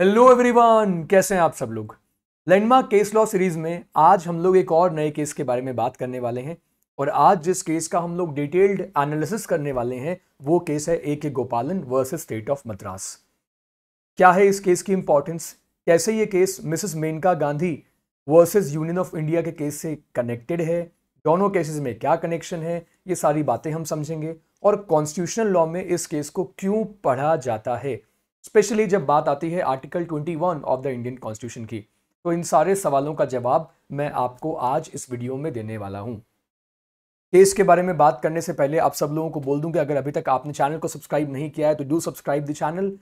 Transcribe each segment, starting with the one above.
Hello everyone कैसे हैं आप सब लोग लैंडमार्क केस लॉ सीरीज में आज हम लोग एक और नए केस के बारे में बात करने वाले हैं और आज जिस केस का हम लोग डिटेल्ड एनालिसिस करने वाले हैं वो केस है ए के गोपालन वर्सेस स्टेट ऑफ मद्रास क्या है इस केस की इंपॉर्टेंस कैसे ये case Mrs Maneka Gandhi versus union of India के केस से कनेक्टेड है दोनों केसेस में क्या कनेक्शन है ये सारी बातें हम समझेंगे और कॉन्स्टिट्यूशनल लॉ में इस केस को क्यों पढ़ा जाता है स्पेशली जब बात आती है article 21 of the Indian constitution की तो इन सारे सवालों का जवाब मैं आपको आज इस वीडियो में देने वाला हूँ केस के बारे में बात करने से पहले आप सब लोगों को बोल दूं कि अगर अभी तक आपने चैनल को सब्सक्राइब नहीं किया है तो डू सब्सक्राइब द चैनल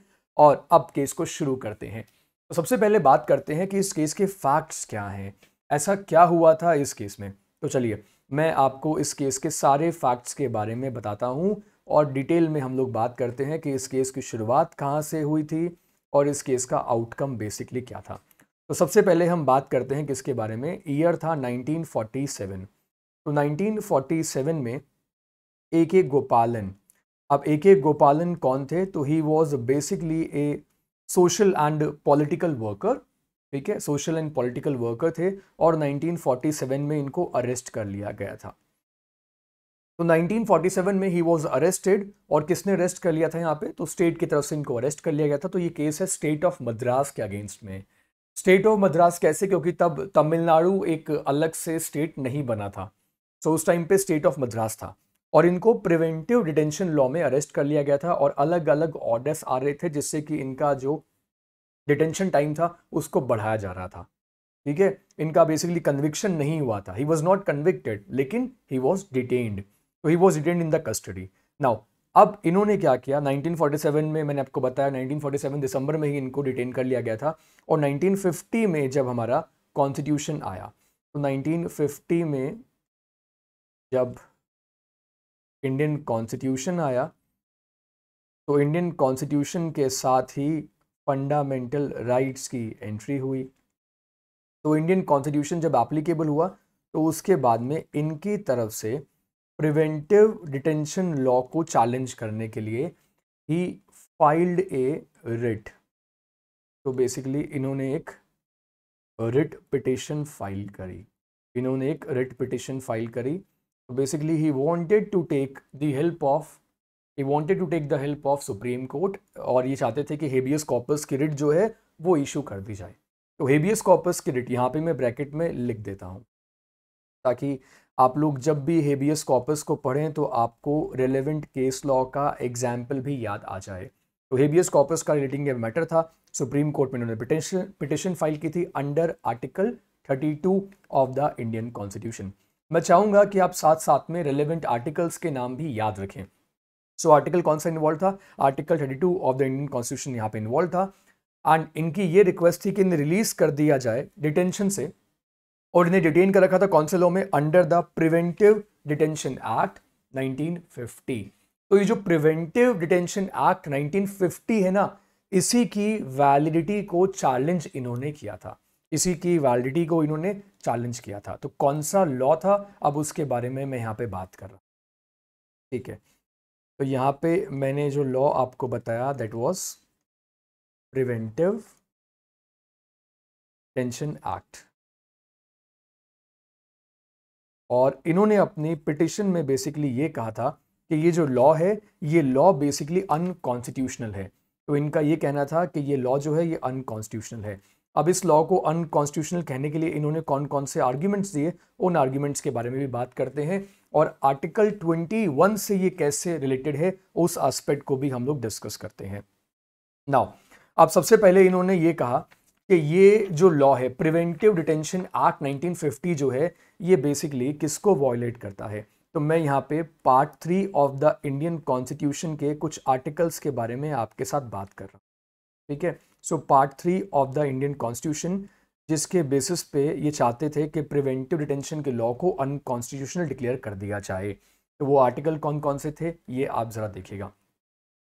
और अब केस को शुरू करते हैं तो सबसे पहले बात करते हैं कि इस केस के फैक्ट्स क्या हैं ऐसा क्या हुआ था इस केस में तो चलिए मैं आपको इस केस के सारे फैक्ट्स के बारे में बताता हूँ और डिटेल में हम लोग बात करते हैं कि इस केस की शुरुआत कहाँ से हुई थी और इस केस का आउटकम बेसिकली क्या था तो सबसे पहले हम बात करते हैं किसके बारे में ईयर था 1947 तो 1947 में ए के गोपालन अब ए के गोपालन कौन थे तो he was basically a social and political worker ठीक है सोशल एंड पॉलिटिकल वर्कर थे और 1947 में इनको अरेस्ट कर लिया गया था तो 1947 में ही वॉज अरेस्टेड और किसने अरेस्ट कर लिया था यहाँ पे तो स्टेट की तरफ से इनको अरेस्ट कर लिया गया था तो ये केस है स्टेट ऑफ मद्रास के अगेंस्ट में स्टेट ऑफ मद्रास कैसे क्योंकि तब तमिलनाडु एक अलग से स्टेट नहीं बना था सो so, उस टाइम पे स्टेट ऑफ मद्रास था और इनको प्रिवेंटिव डिटेंशन लॉ में अरेस्ट कर लिया गया था और अलग अलग ऑर्डर्स आ रहे थे जिससे कि इनका जो डिटेंशन टाइम था उसको बढ़ाया जा रहा था ठीक है इनका बेसिकली कन्विक्शन नहीं हुआ था ही वॉज नॉट कन्विक्टेड लेकिन ही वॉज डिटेन्ड तो he was retained in the custody now अब इन्होंने क्या किया 1947 में मैंने आपको बताया 1947 दिसंबर में ही इनको डिटेन कर लिया गया था और 1950 में जब हमारा कॉन्स्टिट्यूशन आया तो 1950 में जब इंडियन कॉन्स्टिट्यूशन आया तो इंडियन कॉन्स्टिट्यूशन के साथ ही फंडामेंटल राइट्स की एंट्री हुई तो इंडियन कॉन्स्टिट्यूशन जब एप्लीकेबल हुआ तो उसके बाद में इनकी तरफ से प्रिवेंटिव डिटेंशन लॉ को चैलेंज करने के लिए ही फाइल्ड ए रिट तो बेसिकली इन्होंने एक रिट पिटिशन फाइल करी इन्होंने एक रिट पिटिशन फाइल करी तो basically he wanted to take the help of he wanted to take the help of supreme court और ये चाहते थे कि हेबियस कॉर्पस की रिट जो है वो इशू कर दी जाए तो हेबियस कॉर्पस की रिट यहाँ पे मैं ब्रैकेट में लिख देता हूँ ताकि आप लोग जब भी हेबियस कॉपस को पढ़ें तो आपको रेलेवेंट केस लॉ का एग्जाम्पल भी याद आ जाए तो हेबियस कॉपस का रिलेटिंग ये मैटर था सुप्रीम कोर्ट में उन्होंने पिटिशन फाइल की थी under article 32 of the Indian constitution मैं चाहूँगा कि आप साथ साथ में रेलिवेंट आर्टिकल्स के नाम भी याद रखें सो आर्टिकल कौन सा इन्वॉल्व था article 32 of the Indian constitution यहाँ पे इन्वॉल्व था एंड इनकी ये रिक्वेस्ट थी कि इन्हें रिलीज कर दिया जाए डिटेंशन से और इन्हें डिटेन कर रखा था कौन से लॉ में under the preventive detention act 1950 तो ये जो प्रिवेंटिव डिटेंशन एक्ट 1950 है ना इसी की वैलिडिटी को चैलेंज इन्होंने किया था इसी की वैलिडिटी को इन्होंने चैलेंज किया था तो कौन सा लॉ था अब उसके बारे में मैं यहाँ पे बात कर रहा हूँ ठीक है तो यहाँ पे मैंने जो लॉ आपको बताया that was preventive detention act और इन्होंने अपनी पिटिशन में बेसिकली ये कहा था कि ये जो लॉ है ये लॉ बेसिकली अनकॉन्स्टिट्यूशनल है तो इनका ये कहना था कि ये लॉ जो है ये अनकॉन्स्टिट्यूशनल है अब इस लॉ को अनकॉन्स्टिट्यूशनल कहने के लिए इन्होंने कौन कौन से आर्ग्यूमेंट्स दिए उन आर्ग्यूमेंट्स के बारे में भी बात करते हैं और आर्टिकल 21 से ये कैसे रिलेटेड है उस एस्पेक्ट को भी हम लोग डिस्कस करते हैं नाउ अब सबसे पहले इन्होंने ये कहा कि ये जो लॉ है प्रिवेंटिव डिटेंशन एक्ट 1950 जो है ये बेसिकली किसको वॉयलेट करता है तो मैं यहाँ पे part three of the Indian constitution के कुछ आर्टिकल्स के बारे में आपके साथ बात कर रहा हूँ ठीक है so part three of the Indian constitution जिसके बेसिस पे ये चाहते थे कि प्रिवेंटिव डिटेंशन के लॉ को अनकॉन्स्टिट्यूशनल डिक्लेयर कर दिया जाए तो वो आर्टिकल कौन कौन से थे ये आप ज़रा देखिएगा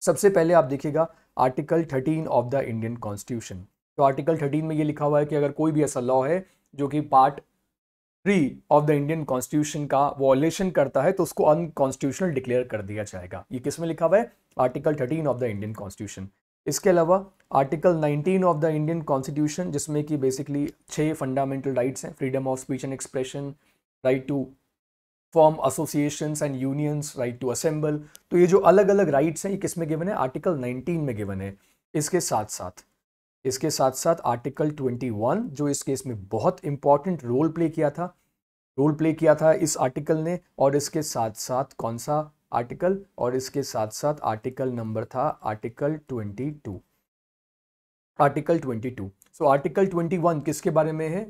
सबसे पहले आप देखिएगा article thirteen of the Indian constitution तो आर्टिकल थर्टीन में ये लिखा हुआ है कि अगर कोई भी ऐसा लॉ है जो कि part three of the Indian constitution का वॉलेशन करता है तो उसको अनकॉन्स्टिट्यूशनल डिक्लेयर कर दिया जाएगा ये किस में लिखा हुआ है article thirteen of the Indian constitution इसके अलावा article nineteen of the Indian constitution जिसमें कि बेसिकली छः फंडामेंटल राइट्स हैं freedom of speech and expression right to form association and unions right to assemble तो ये जो अलग अलग राइट्स हैं ये किस में गिवन है आर्टिकल नाइनटीन में गिवन है इसके साथ साथ इसके साथ साथ आर्टिकल 21 जो इस केस में बहुत इंपॉर्टेंट रोल प्ले किया था रोल प्ले किया था इस आर्टिकल ने और इसके साथ साथ कौन सा आर्टिकल और इसके साथ साथ आर्टिकल नंबर था article 22 article 22 so article article 21 किसके बारे में है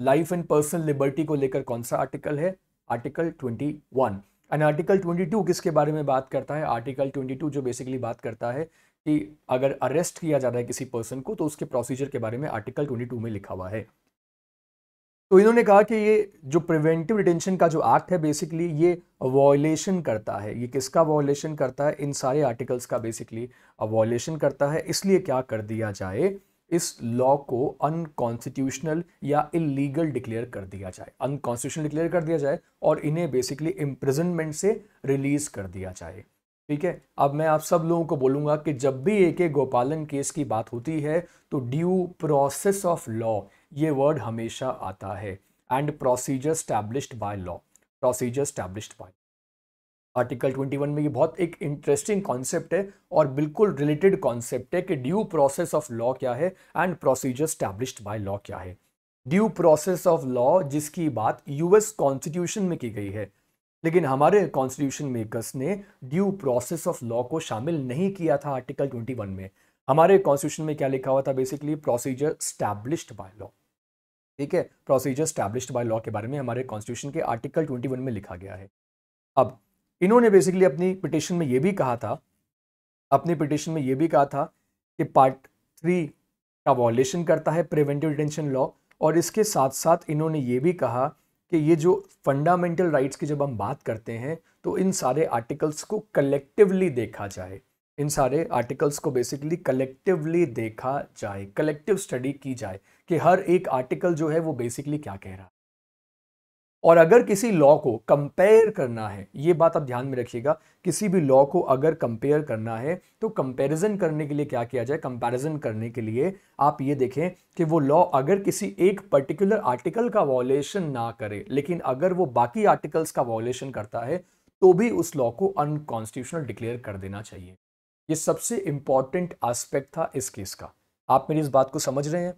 लाइफ एंड पर्सनल लिबर्टी को लेकर कौन सा आर्टिकल है आर्टिकल 21 एंड आर्टिकल 22 किसके बारे में बात करता है आर्टिकल 22 जो बेसिकली बात करता है कि अगर अरेस्ट किया जा रहा है किसी पर्सन को तो उसके प्रोसीजर के बारे में आर्टिकल 22 में लिखा हुआ है तो इन्होंने कहा कि ये जो प्रिवेंटिव डिटेंशन का जो एक्ट है बेसिकली ये वॉयलेशन करता है ये किसका वॉयलेशन करता है इन सारे आर्टिकल्स का बेसिकली वॉयलेशन करता है इसलिए क्या कर दिया जाए इस लॉ को अनकॉन्स्टिट्यूशनल या इलीगल डिक्लेयर कर दिया जाए अनकॉन्स्टिट्यूशनल डिक्लेयर कर दिया जाए और इन्हें बेसिकली इम्प्रिजनमेंट से रिलीज कर दिया जाए ठीक है अब मैं आप सब लोगों को बोलूंगा कि जब भी एक एक गोपालन केस की बात होती है तो ड्यू प्रोसेस ऑफ लॉ ये वर्ड हमेशा आता है and procedure established by law procedure established by article 21 में ये बहुत एक इंटरेस्टिंग कॉन्सेप्ट है और बिल्कुल रिलेटेड कॉन्सेप्ट है कि ड्यू प्रोसेस ऑफ लॉ क्या है and procedure established by law क्या है ड्यू प्रोसेस ऑफ लॉ जिसकी बात यूएस कॉन्स्टिट्यूशन में की गई है लेकिन हमारे कॉन्स्टिट्यूशन मेकर्स ने ड्यू प्रोसेस ऑफ लॉ को शामिल नहीं किया था आर्टिकल 21 में हमारे कॉन्स्टिट्यूशन में क्या लिखा हुआ था basically procedure established by law ठीक है प्रोसीजर स्टैब्लिश्ड बाय लॉ के बारे में हमारे कॉन्स्टिट्यूशन के आर्टिकल 21 में लिखा गया है अब इन्होंने बेसिकली अपनी पिटिशन में यह भी कहा था अपनी पिटिशन में यह भी कहा था कि पार्ट थ्री का वॉलेशन करता है प्रिवेंटिव डिटेंशन लॉ और इसके साथ साथ इन्होंने ये भी कहा कि ये जो फंडामेंटल राइट्स की जब हम बात करते हैं तो इन सारे आर्टिकल्स को कलेक्टिवली देखा जाए इन सारे आर्टिकल्स को बेसिकली कलेक्टिवली देखा जाए कलेक्टिव स्टडी की जाए कि हर एक आर्टिकल जो है वो बेसिकली क्या कह रहा है और अगर किसी लॉ को कंपेयर करना है ये बात आप ध्यान में रखिएगा किसी भी लॉ को अगर कंपेयर करना है तो कंपैरिजन करने के लिए क्या किया जाए कंपैरिजन करने के लिए आप ये देखें कि वो लॉ अगर किसी एक पर्टिकुलर आर्टिकल का वॉलेशन ना करे लेकिन अगर वो बाकी आर्टिकल्स का वॉलेशन करता है तो भी उस लॉ को अनकॉन्स्टिट्यूशनल डिक्लेयर कर देना चाहिए ये सबसे इंपॉर्टेंट आस्पेक्ट था इस केस का आप मेरी इस बात को समझ रहे हैं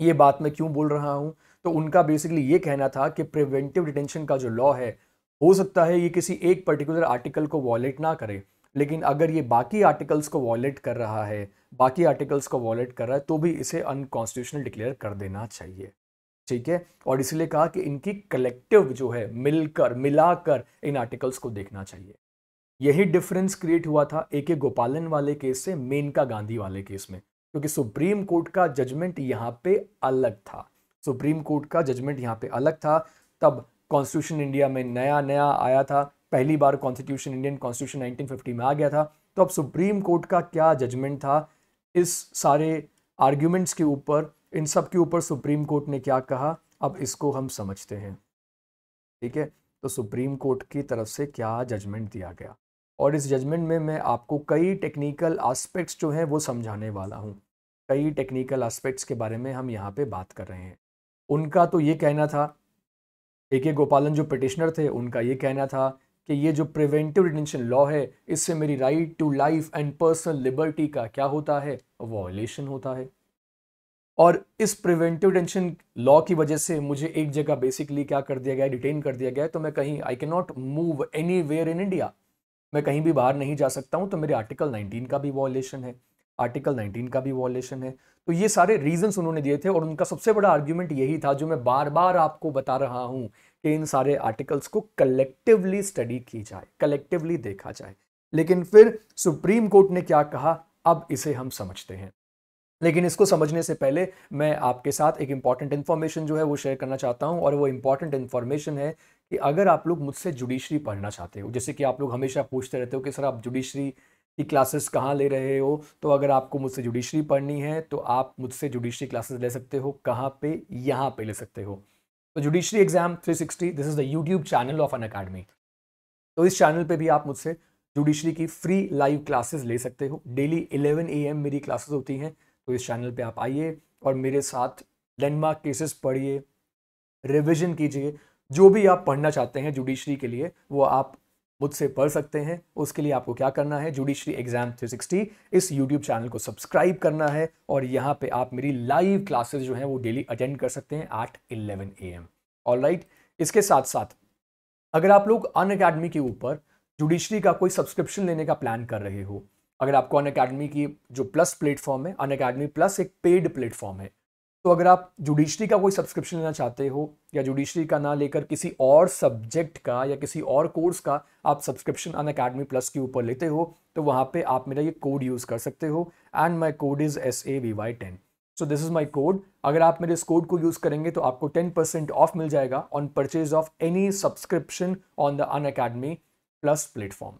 ये बात मैं क्यों बोल रहा हूँ तो उनका बेसिकली ये कहना था कि प्रिवेंटिव डिटेंशन का जो लॉ है हो सकता है ये किसी एक पर्टिकुलर आर्टिकल को वॉलेट ना करे लेकिन अगर ये बाकी आर्टिकल्स को वॉलेट कर रहा है बाकी आर्टिकल्स को वॉलेट कर रहा है तो भी इसे अनकॉन्स्टिट्यूशनल डिक्लेयर कर देना चाहिए ठीक है और इसलिए कहा कि इनकी कलेक्टिव जो है मिलकर मिलाकर इन आर्टिकल्स को देखना चाहिए यही डिफरेंस क्रिएट हुआ था ए के गोपालन वाले केस से मेनका गांधी वाले केस में क्योंकि सुप्रीम कोर्ट का जजमेंट यहाँ पे अलग था सुप्रीम कोर्ट का जजमेंट यहाँ पे अलग था तब कॉन्स्टिट्यूशन इंडिया में नया नया आया था पहली बार कॉन्स्टिट्यूशन इंडियन कॉन्स्टिट्यूशन 1950 में आ गया था तो अब सुप्रीम कोर्ट का क्या जजमेंट था इस सारे आर्ग्यूमेंट्स के ऊपर इन सब के ऊपर सुप्रीम कोर्ट ने क्या कहा अब इसको हम समझते हैं ठीक है तो सुप्रीम कोर्ट की तरफ से क्या जजमेंट दिया गया और इस जजमेंट में मैं आपको कई टेक्निकल एस्पेक्ट्स जो हैं वो समझाने वाला हूँ कई टेक्निकल एस्पेक्ट्स के बारे में हम यहाँ पे बात कर रहे हैं उनका तो ये कहना था ए के गोपालन जो पिटिशनर थे उनका ये कहना था कि ये जो प्रिवेंटिव डिटेंशन लॉ है इससे मेरी right to life and personal liberty का क्या होता है वॉयलेशन होता है और इस प्रिवेंटिव डिटेंशन लॉ की वजह से मुझे एक जगह बेसिकली क्या कर दिया गया डिटेन कर दिया गया तो मैं कहीं I can not move anywhere in India मैं कहीं भी बाहर नहीं जा सकता हूं तो मेरे आर्टिकल 19 का भी वॉयलेशन है आर्टिकल 19 का भी वॉलेशन है तो ये सारे रीजंस उन्होंने दिए थे और उनका सबसे बड़ा आर्ग्यूमेंट यही था जो मैं बार बार आपको बता रहा हूँ कि इन सारे आर्टिकल्स को कलेक्टिवली स्टडी की जाए कलेक्टिवली देखा जाए लेकिन फिर सुप्रीम कोर्ट ने क्या कहा अब इसे हम समझते हैं लेकिन इसको समझने से पहले मैं आपके साथ एक इंपॉर्टेंट इन्फॉर्मेशन जो है वो शेयर करना चाहता हूँ और वो इंपॉर्टेंट इन्फॉर्मेशन है कि अगर आप लोग मुझसे जुडिशरी पढ़ना चाहते हो जैसे कि आप लोग हमेशा पूछते रहते हो कि सर आप जुडिशरी कि क्लासेस कहाँ ले रहे हो तो अगर आपको मुझसे जुडिशरी पढ़नी है तो आप मुझसे जुडिशरी क्लासेस ले सकते हो कहाँ पे यहाँ पे ले सकते हो तो judiciary exam 360 this is the YouTube channel of Unacademy तो इस चैनल पे भी आप मुझसे जुडिशरी की फ्री लाइव क्लासेस ले सकते हो डेली ए एम मेरी क्लासेस होती हैं तो इस चैनल पर आप आइए और मेरे साथ लैंडमार्क केसेस पढ़िए रिविजन कीजिए जो भी आप पढ़ना चाहते हैं जुडिशरी के लिए वो आप मुझसे पढ़ सकते हैं उसके लिए आपको क्या करना है जुडिशरी एग्जाम 360 इस यूट्यूब चैनल को सब्सक्राइब करना है और यहाँ पे आप मेरी लाइव क्लासेस जो हैं वो डेली अटेंड कर सकते हैं at eleven A M all इसके साथ साथ अगर आप लोग अन अकेडमी के ऊपर जुडिशरी का कोई सब्सक्रिप्शन लेने का प्लान कर रहे हो अगर आपको अन अकेडमी की जो प्लस प्लेटफॉर्म है अन अकेडमी प्लस एक पेड प्लेटफॉर्म है तो अगर आप जुडिशरी का कोई सब्सक्रिप्शन लेना चाहते हो या जुडिशरी का ना लेकर किसी और सब्जेक्ट का या किसी और कोर्स का आप सब्सक्रिप्शन अन अकेडमी प्लस के ऊपर लेते हो तो वहाँ पे आप मेरा ये कोड यूज़ कर सकते हो and my code is S A V Y ten so this is my code अगर आप मेरे इस कोड को यूज़ करेंगे तो आपको टेन परसेंट ऑफ मिल जाएगा on purchase of any subscription on the Unacademy plus platform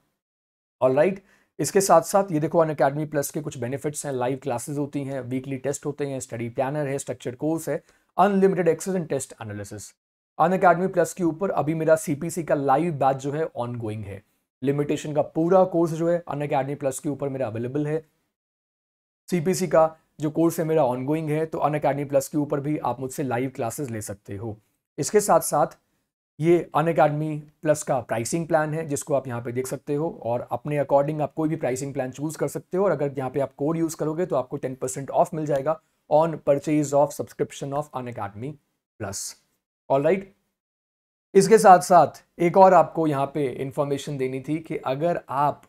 all right इसके साथ साथ ये देखो अन अकेडमी प्लस के कुछ बेनिफिट्स हैं लाइव क्लासेस होती हैं वीकली टेस्ट होते हैं स्टडी प्लानर है स्ट्रक्चर कोर्स है unlimited access and test analysis Unacademy plus के ऊपर अभी मेरा सीपीसी का लाइव बैच जो है ऑन है लिमिटेशन का पूरा कोर्स जो है अन अकेडमी प्लस के ऊपर मेरा अवेलेबल है सीपीसी का जो कोर्स है मेरा ऑन है तो अन अकेडमी प्लस के ऊपर भी आप मुझसे लाइव क्लासेस ले सकते हो इसके साथ साथ ये अन अकेडमी प्लस का प्राइसिंग प्लान है जिसको आप यहाँ पे देख सकते हो और अपने अकॉर्डिंग आप कोई भी प्राइसिंग प्लान चूज़ कर सकते हो और अगर यहाँ पे आप कोड यूज़ करोगे तो आपको टेन परसेंट ऑफ मिल जाएगा on purchase of subscription of Unacademy plus all right इसके साथ साथ एक और आपको यहाँ पे इंफॉर्मेशन देनी थी कि अगर आप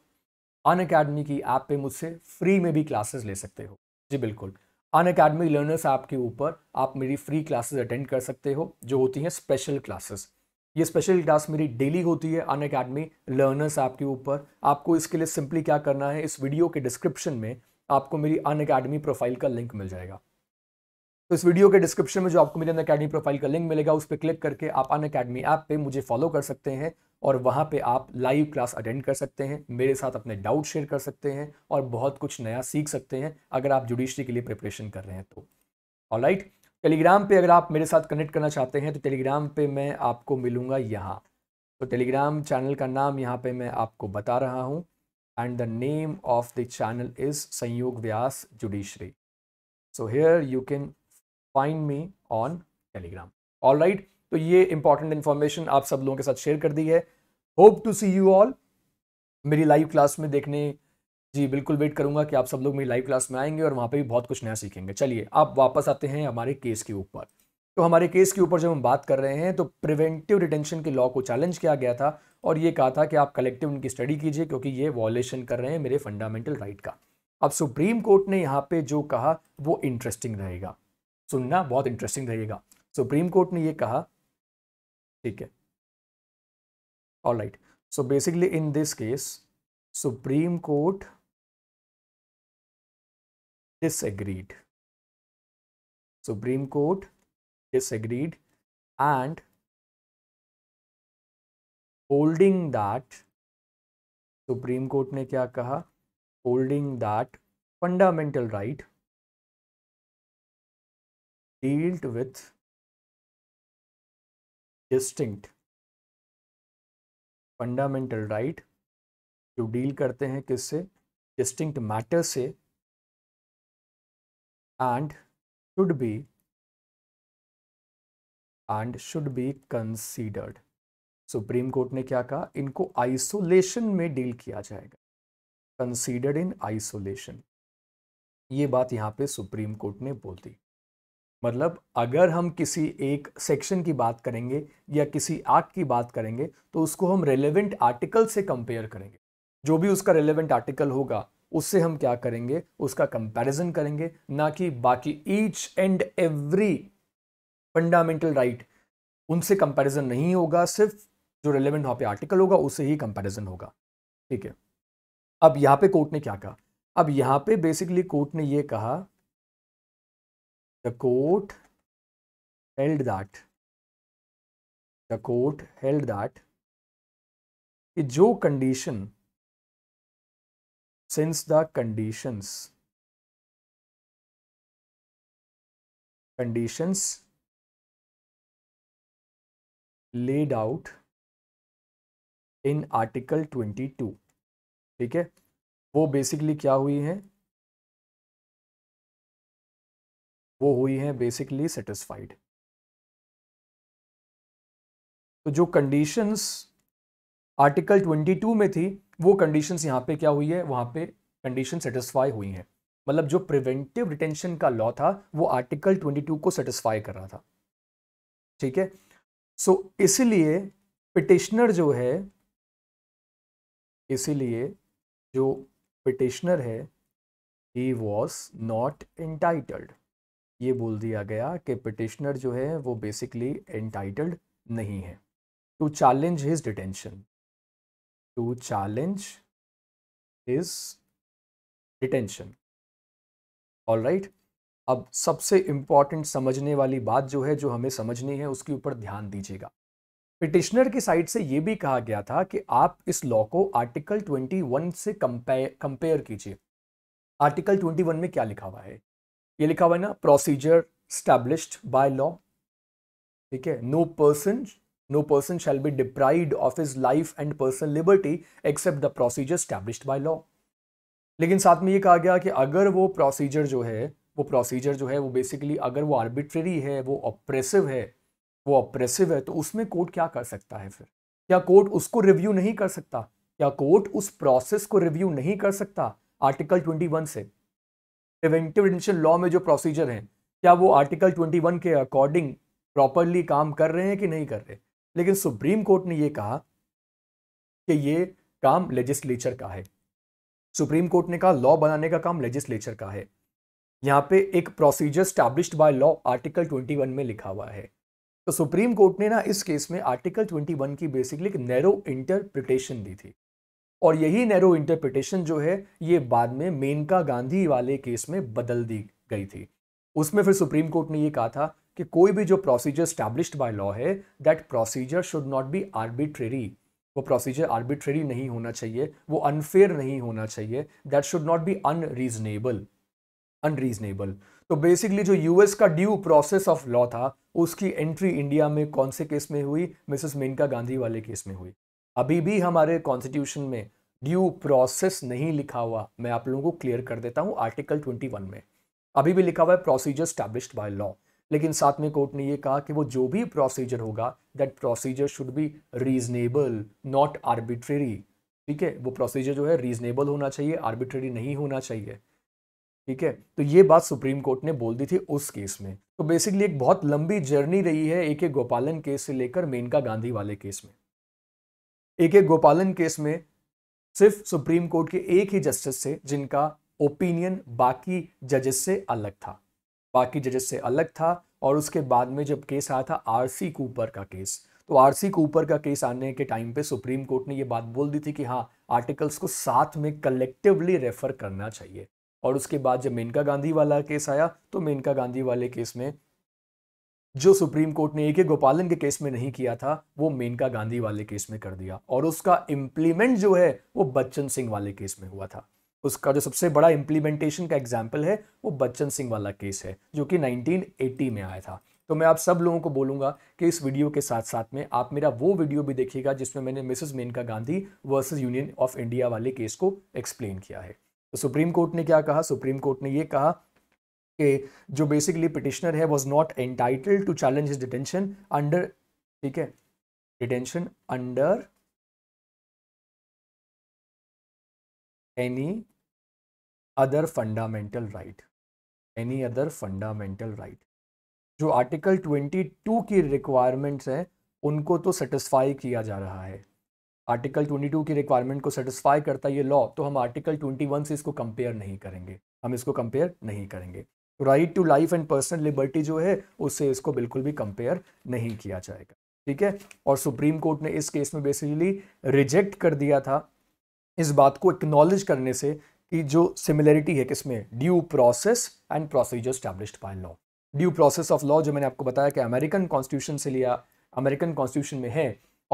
अन अकेडमी की ऐप पे मुझसे फ्री में भी क्लासेस ले सकते हो जी बिल्कुल अन अकेडमी लर्नर्स ऐप के ऊपर आप मेरी फ्री क्लासेस अटेंड कर सकते हो जो होती हैं स्पेशल क्लासेस ये स्पेशल क्लास मेरी डेली होती है अन अकेडमी लर्नर्स ऐप के ऊपर आपको इसके लिए सिंपली क्या करना है इस वीडियो के डिस्क्रिप्शन में आपको मेरी अन अकेडमी प्रोफाइल का लिंक मिल जाएगा तो इस वीडियो के डिस्क्रिप्शन में जो आपको मेरी अन अकेडमी प्रोफाइल का लिंक मिलेगा उस पर क्लिक करके आप अन अकेडमी ऐप पर मुझे फॉलो कर सकते हैं और वहाँ पर आप लाइव क्लास अटेंड कर सकते हैं मेरे साथ अपने डाउट शेयर कर सकते हैं और बहुत कुछ नया सीख सकते हैं अगर आप जुडिशरी के लिए प्रिपरेशन कर रहे हैं तो ऑल टेलीग्राम पे अगर आप मेरे साथ कनेक्ट करना चाहते हैं तो टेलीग्राम पे मैं आपको मिलूंगा यहाँ तो टेलीग्राम चैनल का नाम यहाँ पे मैं आपको बता रहा हूँ and the name of the channel is Sanyog Vyas judiciary so here you can find me on Telegram all right तो ये इंपॉर्टेंट इन्फॉर्मेशन आप सब लोगों के साथ शेयर कर दी है hope to see you all मेरी लाइव क्लास में देखने जी बिल्कुल वेट करूंगा कि आप सब लोग मेरी लाइव क्लास में आएंगे और वहाँ पे भी बहुत कुछ नया सीखेंगे चलिए आप वापस आते हैं हमारे केस के ऊपर तो हमारे केस के ऊपर जब हम बात कर रहे हैं तो प्रिवेंटिव रिटेंशन के लॉ को चैलेंज किया गया था और ये कहा था कि आप कलेक्टिव उनकी स्टडी कीजिए क्योंकि ये वॉलेशन कर रहे हैं मेरे फंडामेंटल राइट का अब सुप्रीम कोर्ट ने यहाँ पे जो कहा वो इंटरेस्टिंग रहेगा सुनना बहुत इंटरेस्टिंग रहेगा सुप्रीम कोर्ट ने ये कहा ठीक है all right so basically in this case supreme court disagreed supreme court disagreed and holding that supreme court ने क्या कहा holding that fundamental right dealt with distinct fundamental right जो डील करते हैं किससे डिस्टिंक्ट मैटर से and should be and should be considered supreme court ने क्या कहा इनको आइसोलेशन में डील किया जाएगा कंसीडर्ड इन आइसोलेशन ये बात यहाँ पे सुप्रीम कोर्ट ने बोल दी मतलब अगर हम किसी एक सेक्शन की बात करेंगे या किसी एक्ट की बात करेंगे तो उसको हम रेलेवेंट आर्टिकल से कंपेयर करेंगे जो भी उसका रेलेवेंट आर्टिकल होगा उससे हम क्या करेंगे उसका कंपैरिजन करेंगे ना कि बाकी each and every fundamental right उनसे कंपैरिजन नहीं होगा सिर्फ जो रिलेवेंट वहां पे आर्टिकल होगा उससे ही कंपैरिजन होगा ठीक है अब यहां पे कोर्ट ने क्या कहा अब यहां पे बेसिकली कोर्ट ने ये कहा the court held that the court held that कि जो condition since the conditions conditions laid out in article 22 ठीक है वो बेसिकली क्या हुई है वो हुई है बेसिकली सेटिस्फाइड तो जो कंडीशंस आर्टिकल 22 में थी वो कंडीशन यहाँ पे क्या हुई है वहाँ पे कंडीशन सेटिस्फाई हुई हैं मतलब जो प्रिवेंटिव रिटेंशन का लॉ था वो आर्टिकल 22 को सेटिस्फाई कर रहा था ठीक है सो so, इसीलिए पिटिशनर जो है इसीलिए जो पिटिशनर है ही वॉज नॉट एंटाइटल्ड ये बोल दिया गया कि पिटिशनर जो है वो बेसिकली एंटाइटल्ड नहीं है to challenge his detention to challenge his detention. All right अब सबसे इंपॉर्टेंट समझने वाली बात जो है जो हमें समझनी है उसके ऊपर ध्यान दीजिएगा पिटिशनर की साइड से यह भी कहा गया था कि आप इस लॉ को आर्टिकल 21 से कंपेयर कीजिए आर्टिकल 21 में क्या लिखा हुआ है ये लिखा हुआ है ना प्रोसीजर स्टैब्लिश्ड बाय लॉ ठीक है no person no person shall be deprived of his life and personal liberty except the procedure established by law लेकिन साथ में ये कहा गया कि अगर वो प्रोसीजर जो है वो प्रोसीजर जो है वो बेसिकली अगर वो आर्बिट्रेरी है वो ऑप्रेसिव है वो ऑप्रेसिव है तो उसमें कोर्ट क्या कर सकता है फिर क्या कोर्ट उसको रिव्यू नहीं कर सकता क्या कोर्ट उस प्रोसेस को रिव्यू नहीं कर सकता आर्टिकल 21 से प्रिवेंटिव डिटेंशन लॉ में जो प्रोसीजर हैं क्या वो आर्टिकल 21 के अकॉर्डिंग प्रॉपरली काम कर रहे हैं कि नहीं कर रहे हैं? लेकिन सुप्रीम कोर्ट ने यह कहा कि ये काम लेजिस्लेचर का है सुप्रीम कोर्ट ने कहा लॉ बनाने का काम लेजिस्लेचर का है यहां पे एक procedure established by law article 21 में लिखा हुआ है तो सुप्रीम कोर्ट ने ना इस केस में आर्टिकल 21 की बेसिकली एक नैरो इंटरप्रिटेशन दी थी और यही नैरो इंटरप्रिटेशन जो है ये बाद में मेनका गांधी वाले केस में बदल दी गई थी उसमें फिर सुप्रीम कोर्ट ने यह कहा था कि कोई भी जो प्रोसीजर स्टैब्लिश्ड बाय लॉ है that procedure should not be arbitrary वो प्रोसीजर आर्बिट्रेरी नहीं होना चाहिए वो अनफेयर नहीं होना चाहिए that should not be unreasonable unreasonable तो बेसिकली जो यूएस का ड्यू प्रोसेस ऑफ लॉ था उसकी एंट्री इंडिया में कौन से केस में हुई मिसेस मेनका गांधी वाले केस में हुई अभी भी हमारे कॉन्स्टिट्यूशन में ड्यू प्रोसेस नहीं लिखा हुआ मैं आप लोगों को क्लियर कर देता हूँ आर्टिकल ट्वेंटी में अभी भी लिखा हुआ है प्रोसीजर स्टैब्लिश्ड बाय लॉ लेकिन साथ में कोर्ट ने ये कहा कि वो जो भी प्रोसीजर होगा that procedure should be reasonable not arbitrary ठीक है वो प्रोसीजर जो है रीजनेबल होना चाहिए आर्बिट्रेरी नहीं होना चाहिए ठीक है तो ये बात सुप्रीम कोर्ट ने बोल दी थी उस केस में तो बेसिकली एक बहुत लंबी जर्नी रही है एक एक गोपालन केस से लेकर मेनका गांधी वाले केस में एक एक गोपालन केस में सिर्फ सुप्रीम कोर्ट के एक ही जस्टिस थे जिनका ओपिनियन बाकी जजेस से अलग था बाकी जजेस से अलग था और उसके बाद में जब केस आया था आरसी कूपर का केस तो आरसी कूपर का केस आने के टाइम पे सुप्रीम कोर्ट ने ये बात बोल दी थी कि हाँ आर्टिकल्स को साथ में कलेक्टिवली रेफर करना चाहिए और उसके बाद जब मेनका गांधी वाला केस आया तो मेनका गांधी वाले केस में जो सुप्रीम कोर्ट ने ए के गोपालन के केस में नहीं किया था वो मेनका गांधी वाले केस में कर दिया और उसका इम्प्लीमेंट जो है वो बच्चन सिंह वाले केस में हुआ था उसका जो सबसे बड़ा इम्प्लीमेंटेशन का एग्जाम्पल है वो बच्चन सिंह वाला केस है जो कि 1980 में आया था तो मैं आप सब लोगों को बोलूंगा कि इस वीडियो के साथ साथ में आप मेरा वो वीडियो भी देखिएगा जिसमें मैंने Mrs Maneka Gandhi versus union of India वाले केस को एक्सप्लेन किया है तो सुप्रीम कोर्ट ने क्या कहा सुप्रीम कोर्ट ने ये कहा कि जो बेसिकली पिटिशनर है was not entitled to challenge his detention under ठीक है detention under any other fundamental right any other fundamental right जो आर्टिकल 22 की रिक्वायरमेंट्स हैं उनको तो सेटिस्फाई किया जा रहा है आर्टिकल 22 की रिक्वायरमेंट को सेटिस्फाई करता है ये लॉ तो हम आर्टिकल 21 से इसको कंपेयर नहीं करेंगे हम इसको कंपेयर नहीं करेंगे right to life and personal liberty जो है उससे इसको बिल्कुल भी कंपेयर नहीं किया जाएगा ठीक है और सुप्रीम कोर्ट ने इस केस में बेसिकली रिजेक्ट कर दिया था इस बात को एक्नॉलेज करने से कि जो सिमिलरिटी है किसमें due process and procedure established by law due process of law जो मैंने आपको बताया कि अमेरिकन कॉन्स्टिट्यूशन से लिया अमेरिकन कॉन्स्टिट्यूशन में है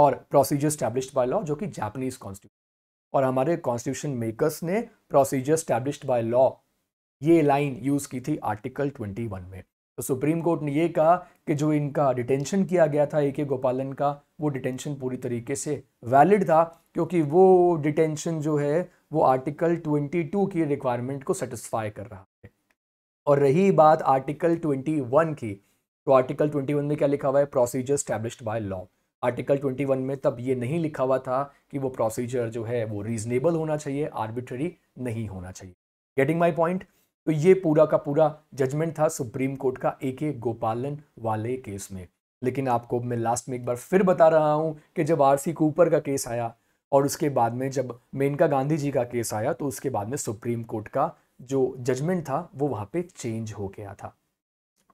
और प्रोसीजर स्टैब्लिश्ड बाय लॉ जो कि जापानीज कॉन्स्टिट्यूशन और हमारे कॉन्स्टिट्यूशन मेकर्स ने प्रोसीजर स्टैब्लिश्ड बाय लॉ ये लाइन यूज़ की थी आर्टिकल 21 में तो सुप्रीम कोर्ट ने ये कहा कि जो इनका डिटेंशन किया गया था ए के गोपालन का वो डिटेंशन पूरी तरीके से वैलिड था क्योंकि वो डिटेंशन जो है वो आर्टिकल 22 की रिक्वायरमेंट को सेटिस्फाई कर रहा है और रही बात आर्टिकल 21 की तो आर्टिकल 21 में क्या लिखा हुआ है procedure established by law article 21 में तब ये नहीं लिखा हुआ था कि वो प्रोसीजर जो है वो रीजनेबल होना चाहिए आर्बिट्ररी नहीं होना चाहिए गेटिंग माई पॉइंट तो ये पूरा का पूरा जजमेंट था सुप्रीम कोर्ट का ए के गोपालन वाले केस में लेकिन आपको मैं लास्ट में एक बार फिर बता रहा हूँ कि जब आरसी कूपर का केस आया और उसके बाद में जब मेनका गांधी जी का केस आया तो उसके बाद में सुप्रीम कोर्ट का जो जजमेंट था वो वहाँ पे चेंज हो गया था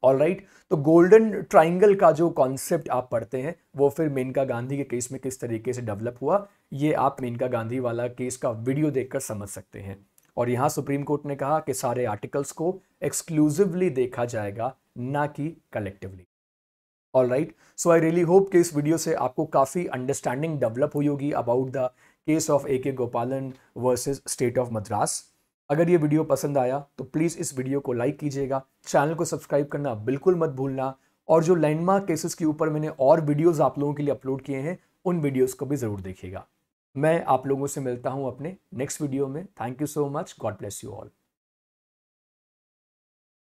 ऑल राइट right, तो गोल्डन ट्राइंगल का जो कॉन्सेप्ट आप पढ़ते हैं वो फिर मेनका गांधी के केस में किस तरीके से डेवलप हुआ ये आप मेनका गांधी वाला केस का वीडियो देखकर समझ सकते हैं और यहाँ सुप्रीम कोर्ट ने कहा कि सारे आर्टिकल्स को एक्सक्लूसिवली देखा जाएगा ना कि collectively all right so I really hope कि इस वीडियो से आपको काफ़ी अंडरस्टैंडिंग डेवलप हुई होगी about the case of A K Gopalan versus state of Madras अगर ये वीडियो पसंद आया तो प्लीज़ इस वीडियो को लाइक कीजिएगा चैनल को सब्सक्राइब करना बिल्कुल मत भूलना और जो लैंडमार्क केसेस के ऊपर मैंने और वीडियोस आप लोगों के लिए अपलोड किए हैं उन वीडियोस को भी ज़रूर देखिएगा मैं आप लोगों से मिलता हूँ अपने नेक्स्ट वीडियो में thank you so much God bless you all